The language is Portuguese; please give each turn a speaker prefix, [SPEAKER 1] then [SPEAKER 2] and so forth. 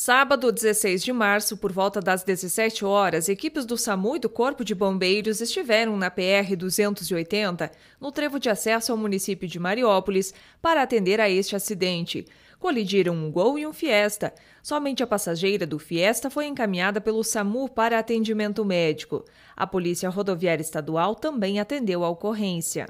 [SPEAKER 1] Sábado, 16 de março, por volta das 17 horas, equipes do SAMU e do Corpo de Bombeiros estiveram na PR 280, no trevo de acesso ao município de Mariópolis, para atender a este acidente. Colidiram um Gol e um Fiesta. Somente a passageira do Fiesta foi encaminhada pelo SAMU para atendimento médico. A Polícia Rodoviária Estadual também atendeu a ocorrência.